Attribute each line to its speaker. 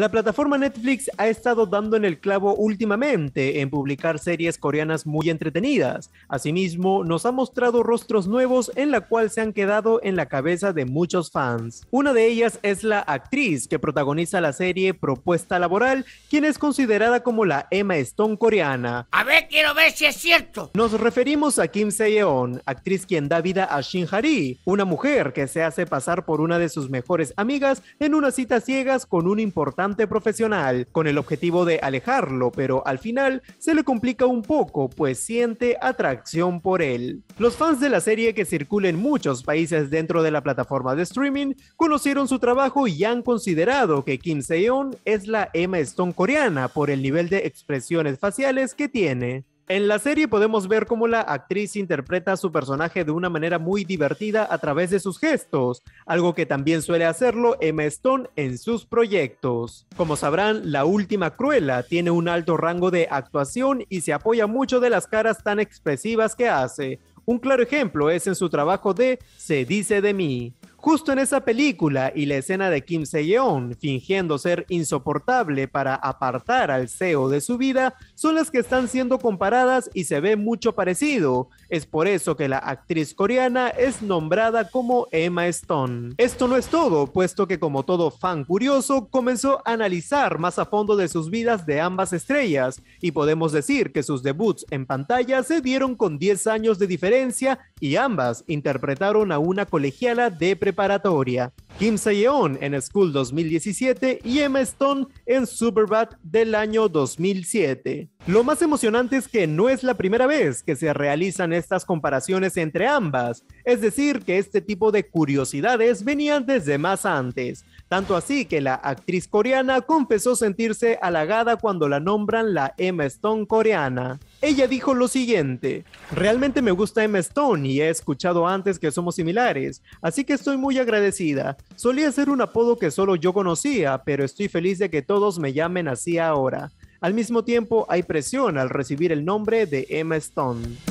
Speaker 1: La plataforma Netflix ha estado dando en el clavo últimamente en publicar series coreanas muy entretenidas. Asimismo, nos ha mostrado rostros nuevos en la cual se han quedado en la cabeza de muchos fans. Una de ellas es la actriz que protagoniza la serie Propuesta Laboral, quien es considerada como la Emma Stone coreana. A ver, quiero ver si es cierto. Nos referimos a Kim se actriz quien da vida a Shin Hari, una mujer que se hace pasar por una de sus mejores amigas en una cita ciegas con un importante profesional con el objetivo de alejarlo, pero al final se le complica un poco, pues siente atracción por él. Los fans de la serie que circula en muchos países dentro de la plataforma de streaming conocieron su trabajo y han considerado que Kim Seon es la Emma Stone coreana por el nivel de expresiones faciales que tiene. En la serie podemos ver cómo la actriz interpreta a su personaje de una manera muy divertida a través de sus gestos, algo que también suele hacerlo Emma Stone en sus proyectos. Como sabrán, la última Cruela tiene un alto rango de actuación y se apoya mucho de las caras tan expresivas que hace. Un claro ejemplo es en su trabajo de Se dice de mí. Justo en esa película y la escena de Kim Se-yeon fingiendo ser insoportable para apartar al CEO de su vida son las que están siendo comparadas y se ve mucho parecido. Es por eso que la actriz coreana es nombrada como Emma Stone. Esto no es todo, puesto que como todo fan curioso comenzó a analizar más a fondo de sus vidas de ambas estrellas y podemos decir que sus debuts en pantalla se dieron con 10 años de diferencia y ambas interpretaron a una colegiala de pre preparatoria, Kim Seyeon en School 2017 y Emma Stone en Superbad del año 2007. Lo más emocionante es que no es la primera vez que se realizan estas comparaciones entre ambas, es decir, que este tipo de curiosidades venían desde más antes, tanto así que la actriz coreana confesó sentirse halagada cuando la nombran la Emma Stone coreana. Ella dijo lo siguiente, realmente me gusta Emma Stone y he escuchado antes que somos similares, así que estoy muy agradecida. Solía ser un apodo que solo yo conocía, pero estoy feliz de que todos me llamen así ahora. Al mismo tiempo, hay presión al recibir el nombre de Emma Stone.